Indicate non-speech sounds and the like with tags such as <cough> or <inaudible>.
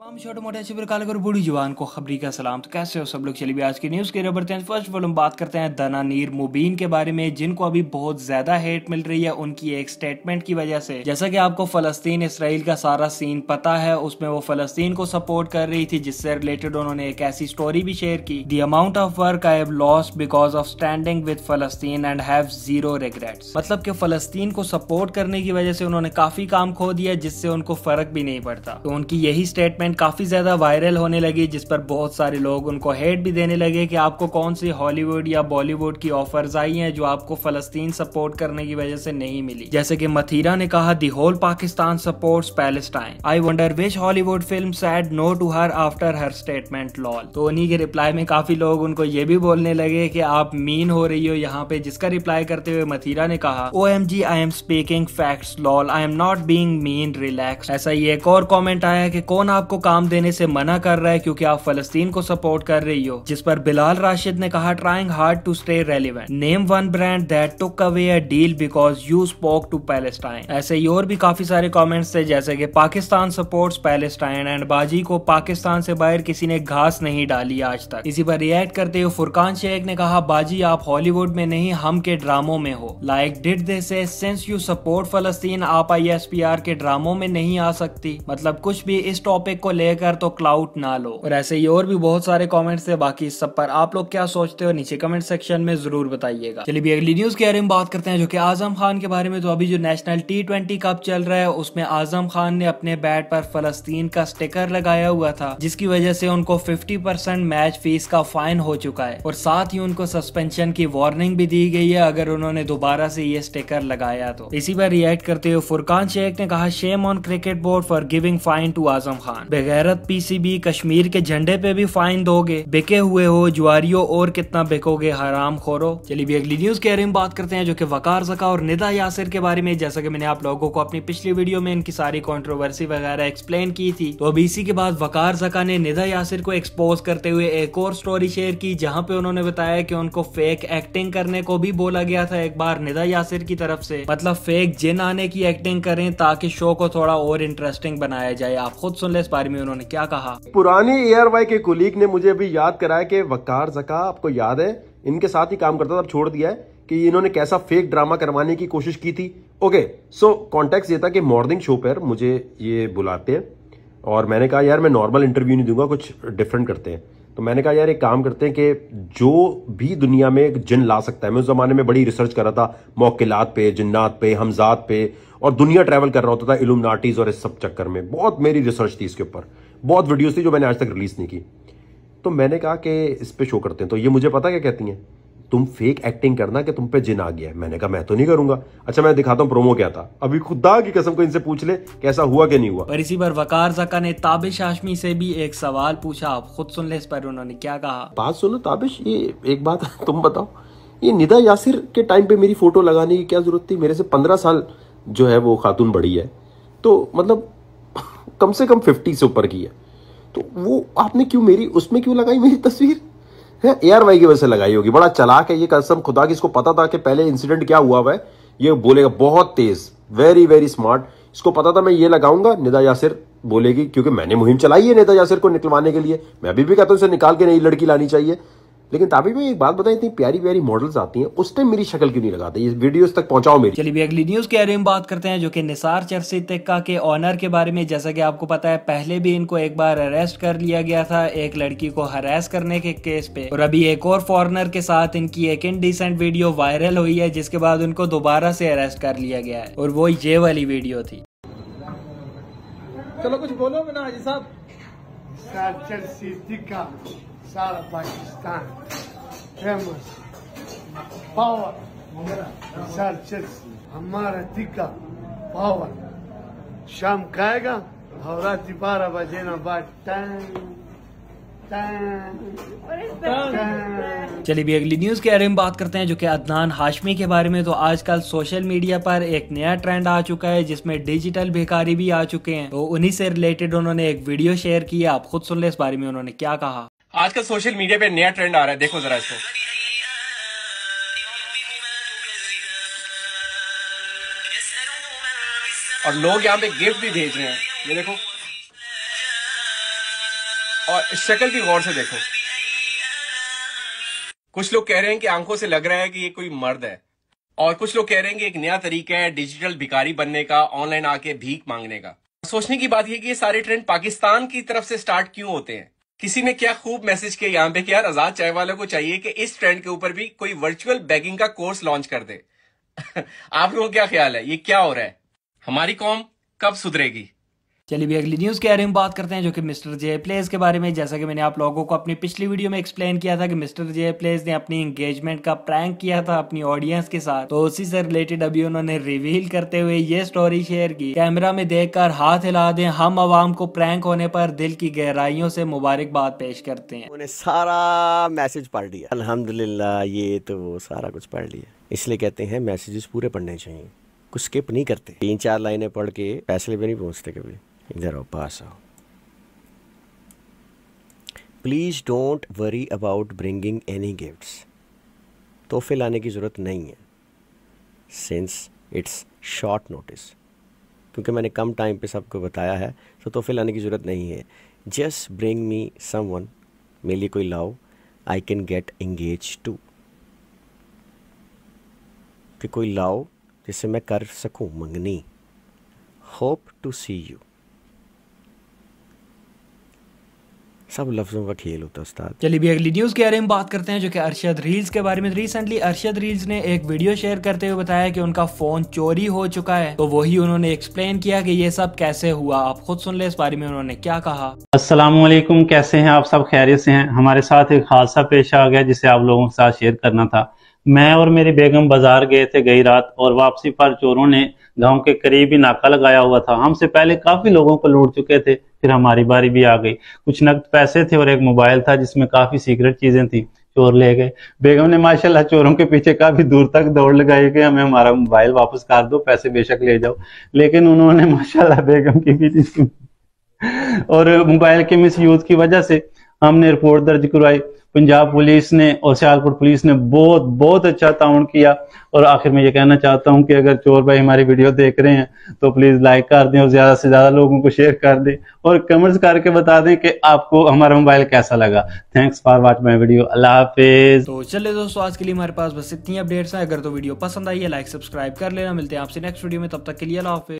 तमाम छोटे मोटे सिबर प्रकार और बूढ़ी जवान को खबरी का सलाम तो कैसे हो सब लोग चलिए आज की न्यूज़ की बढ़ते हैं फर्स्ट वाल हम बात करते हैं नीर मुबीन के बारे में जिनको अभी बहुत ज्यादा हेट मिल रही है उनकी एक स्टेटमेंट की वजह से जैसा कि आपको फलस्तीन इसराइल का सारा सीन पता है उसमें वो फलस्तीन को सपोर्ट कर रही थी जिससे रिलेटेड उन्होंने एक ऐसी स्टोरी भी शेयर की the amount of work I have lost because of standing with Palestine and have zero regrets मतलब कि फलस्तीन को सपोर्ट करने की वजह से उन्होंने काफी काम खो दिया जिससे उनको फर्क भी नहीं पड़ता तो उनकी यही स्टेटमेंट कंटेंट काफ़ी ज़्यादा वायरल होने लगी जिस पर बहुत सारे लोग उनको हेट भी देने लगे कि आपको कौन सी हॉलीवुड या बॉलीवुड की ऑफर्स आई हैं जो आपको फलस्तीन सपोर्ट करने की वजह से नहीं मिली जैसे कि मथीरा ने कहा the whole Pakistan support Palestine I wonder which Hollywood film said no to her after her statement lol तो उन्हीं के रिप्लाई में काफी लोग उनको ये भी बोलने लगे कि आप मीन हो रही हो यहाँ पे जिसका रिप्लाई करते हुए मथीरा ने कहा O M G I am speaking fact lol I am not being mean relax ऐसा ही एक और कॉमेंट आया कि कौन आपको काम देने से मना कर रहा है क्योंकि आप फलस्तीन को सपोर्ट कर रही हो जिस पर बिलाल राशिद ने कहा trying hard to stay relevant name one brand that took away a deal because you spoke to Palestine ऐसे ही और भी काफी सारे कॉमेंट्स थे जैसे की पाकिस्तान सपोर्ट पैलेस्टाइन एंड बाजी को पाकिस्तान से बाहर किसी ने घास नहीं डाली आज तक इसी पर रिएक्ट करते हुए फुरकान शेख ने कहा बाजी आप हॉलीवुड में नहीं हम के ड्रामो में हो like did they since you support Palestine आप आई के ड्रामो में नहीं आ सकती मतलब कुछ भी इस टॉपिक को को लेकर तो क्लाउट ना लो और ऐसे ही और भी बहुत सारे कॉमेंट्स थे बाकी इस सब पर आप लोग क्या सोचते हो नीचे कमेंट सेक्शन में जरूर बताइएगा चलिए भी अगली न्यूज के बारे में बात करते हैं जो की आजम खान के बारे में तो अभी जो नेशनल टी ट्वेंटी कप चल रहा है उसमें आजम खान ने अपने बैट पर फलस्तीन का स्टिकर लगाया हुआ था जिसकी वजह से उनको फिफ्टी मैच फीस का फाइन हो चुका है और साथ ही उनको सस्पेंशन की वार्निंग भी दी गई है अगर उन्होंने दोबारा से ये स्टिकर लगाया तो इसी पर रिएक्ट करते हुए फुरकान शेख ने कहा shame on cricket board for giving fine to Azam Khan बेगैरत पीसीबी कश्मीर के झंडे पे भी फाइन दोगे बिके हुए हो जुआरियों और कितना बिकोगे हराम खोरो चलिए भी अगली न्यूज के बारे में बात करते हैं जो कि वकार जका और निदा यासिर के बारे में जैसा कि मैंने आप लोगों को अपनी पिछली वीडियो में इनकी सारी कॉन्ट्रोवर्सी वगैरह एक्सप्लेन की थी तो अभी इसी के बाद वकार जका ने निदा यासिर को एक्सपोज करते हुए एक और स्टोरी शेयर की जहाँ पे उन्होंने बताया की उनको फेक एक्टिंग करने को भी बोला गया था एक बार निदा यासिर की तरफ से मतलब फेक जिन आने की एक्टिंग करें ताकि शो को थोड़ा और इंटरेस्टिंग बनाया जाए आप खुद सुन ले इस बारे बारे में उन्होंने क्या कहा पुरानी ए के कुलीग ने मुझे अभी याद कराया कि वकार जका आपको याद है इनके साथ ही काम करता था अब छोड़ दिया है कि इन्होंने कैसा फेक ड्रामा करवाने की कोशिश की थी ओके सो कॉन्टेक्ट ये था कि मॉर्निंग शो पर मुझे ये बुलाते हैं और मैंने कहा यार मैं नॉर्मल इंटरव्यू नहीं दूंगा कुछ डिफरेंट करते हैं तो मैंने कहा यार एक काम करते हैं कि जो भी दुनिया में एक जिन ला सकता है मैं उस ज़माने में बड़ी रिसर्च कर रहा था मौकेलात पे जिन्नात पे हमजात पे और दुनिया ट्रैवल कर रहा होता था इलुमनाटीज और इस सब चक्कर में बहुत मेरी रिसर्च थी इसके ऊपर बहुत वीडियोज थी जो मैंने आज तक रिलीज़ नहीं की तो मैंने कहा कि इस पर शो करते हैं तो ये मुझे पता क्या कहती हैं तुम फेक एक्टिंग करना कि तुम पे जिन आ गया है मैंने कहा मैं तो नहीं करूंगा अच्छा मैं दिखाता हूँ प्रोमो क्या था अभी खुदा की कसम को इनसे पूछ ले कैसा हुआ कि नहीं हुआ पर इसी बार वकार जका ने ताबिश आशमी से भी एक सवाल पूछा आप खुद सुन ले इस पर उन्होंने क्या कहा बात सुनो ताबिश ये एक बात <laughs> तुम बताओ ये निदा यासिर के टाइम पे मेरी फोटो लगाने की क्या जरूरत थी मेरे से पंद्रह साल जो है वो खातून बड़ी है तो मतलब <laughs> कम से कम फिफ्टी से ऊपर की है तो वो आपने क्यों मेरी उसमें क्यों लगाई मेरी तस्वीर एयर वाई की वजह से लगाई होगी बड़ा चलाक है ये कसम खुदा की इसको पता था कि पहले इंसिडेंट क्या हुआ हुआ है ये बोलेगा बहुत तेज वेरी वेरी स्मार्ट इसको पता था मैं ये लगाऊंगा निदा यासिर बोलेगी क्योंकि मैंने मुहिम चलाई है नेता यासिर को निकलवाने के लिए मैं अभी भी कहता हूं इसे निकाल के नई लड़की लानी चाहिए लेकिन ताबी में एक बात बताए इतनी प्यारी प्यारी मॉडल्स आती हैं उस टाइम मेरी शक्ल क्यों नहीं लगाते ये वीडियोस तक पहुंचाओ मेरी चलिए भी अगली न्यूज के बारे में बात करते हैं जो कि निसार चरसी तक्का के ऑनर के बारे में जैसा कि आपको पता है पहले भी इनको एक बार अरेस्ट कर लिया गया था एक लड़की को हरेस करने के केस पे और अभी एक और फॉरनर के साथ इनकी एक इनडिसेंट वीडियो वायरल हुई है जिसके बाद उनको दोबारा से अरेस्ट कर लिया गया है और वो ये वाली वीडियो थी चलो कुछ बोलो मिनाजी साहब सारा पाकिस्तान फेमस पावर निसार चर्सी हमारा टिका पावर शाम खाएगा और रात बारह बजे ना चलिए भी अगली न्यूज के बारे में बात करते हैं जो कि अदनान हाशमी के बारे में तो आजकल सोशल मीडिया पर एक नया ट्रेंड आ चुका है जिसमें डिजिटल भिखारी भी आ चुके हैं तो उन्हीं से रिलेटेड उन्होंने एक वीडियो शेयर की आप खुद सुन ले इस बारे में उन्होंने क्या कहा आजकल सोशल मीडिया पे नया ट्रेंड आ रहा है देखो जरा इसको और लोग यहाँ पे गिफ्ट भी भेज रहे हैं ये देखो और शक्ल भी गौर से देखो कुछ लोग कह रहे हैं कि आंखों से लग रहा है कि ये कोई मर्द है और कुछ लोग कह रहे हैं कि एक नया तरीका है डिजिटल भिकारी बनने का ऑनलाइन आके भीख मांगने का सोचने की बात यह कि ये सारे ट्रेंड पाकिस्तान की तरफ से स्टार्ट क्यों होते हैं किसी ने क्या खूब मैसेज किया यहाँ पे कि यार आजाद चाय वालों को चाहिए कि इस ट्रेंड के ऊपर भी कोई वर्चुअल बैगिंग का कोर्स लॉन्च कर दे <laughs> आप लोगों का क्या ख्याल है ये क्या हो रहा है हमारी कॉम कब सुधरेगी चलिए भी अगली न्यूज़ के बारे में बात करते हैं जो कि मिस्टर जे प्लेस के बारे में जैसा कि मैंने आप लोगों को अपनी पिछली वीडियो में एक्सप्लेन किया था कि मिस्टर जे प्लेस ने अपनी एंगेजमेंट का प्रैंक किया था अपनी ऑडियंस के साथ तो उसी से रिलेटेड अभी उन्होंने रिवील करते हुए ये स्टोरी शेयर की कैमरा में देख हाथ हिला दे हम आवाम को प्रैंक होने पर दिल की गहराइयों से मुबारकबाद पेश करते हैं उन्हें सारा मैसेज पढ़ लिया अलहमदुल्ला ये तो सारा कुछ पढ़ लिया इसलिए कहते हैं मैसेजेस पूरे पढ़ने चाहिए कुछ स्किप नहीं करते तीन चार लाइनें पढ़ के फैसले पे नहीं पहुंचते कभी इधर आओ पास आओ please don't worry about bringing any gifts तोहफे लाने की ज़रूरत नहीं है सिंस इट्स शॉर्ट नोटिस क्योंकि मैंने कम टाइम पे सबको बताया है तो तोहफे लाने की ज़रूरत नहीं है जस्ट ब्रिंग मी सम मेरे लिए कोई लाओ I can get engage to कि कोई लाओ जिससे मैं कर सकूं मंगनी होप टू सी यू सब लफ्ज़ों का खेल होता है उस्ताद चलिए भी अगली न्यूज़ के बारे में बात करते हैं जो कि अरशद रील्स के बारे में रिसेंटली अरशद रील्स ने एक वीडियो शेयर करते हुए बताया कि उनका फ़ोन चोरी हो चुका है तो वही उन्होंने एक्सप्लेन किया कि ये सब कैसे हुआ आप खुद सुन ले इस बारे में उन्होंने क्या कहा असलम कैसे है आप सब खैरियत से हैं हमारे साथ एक हादसा पेश आ गया जिसे आप लोगों के साथ शेयर करना था मैं और मेरी बेगम बाजार गए थे गई रात और वापसी पर चोरों ने गांव के करीब ही नाका लगाया हुआ था हमसे पहले काफी लोगों को लूट चुके थे फिर हमारी बारी भी आ गई कुछ नकद पैसे थे और एक मोबाइल था जिसमें काफी सीक्रेट चीजें थी चोर ले गए बेगम ने माशाल्लाह चोरों के पीछे काफी दूर तक दौड़ लगाई कि हमें हमारा मोबाइल वापस कर दो पैसे बेशक ले जाओ लेकिन उन्होंने माशाल्लाह बेगम की भी और मोबाइल के मिस यूज की वजह से हमने रिपोर्ट दर्ज करवाई पंजाब पुलिस ने और सियालपुर पुलिस ने बहुत बहुत अच्छा ताउन किया और आखिर में ये कहना चाहता हूँ कि अगर चोर भाई हमारी वीडियो देख रहे हैं तो प्लीज़ लाइक कर दें और ज़्यादा से ज़्यादा लोगों को शेयर कर दें और कमेंट्स करके बता दें कि आपको हमारा मोबाइल कैसा लगा thanks for watch my video अल्लाह हाफिज़ तो चले दोस्तों आज के लिए हमारे पास बस इतनी अपडेट्स हैं अगर तो वीडियो पसंद आई है लाइक सब्सक्राइब कर लेना मिलते हैं आपसे नेक्स्ट वीडियो में तब तक के लिए अल्लाह हाफिज़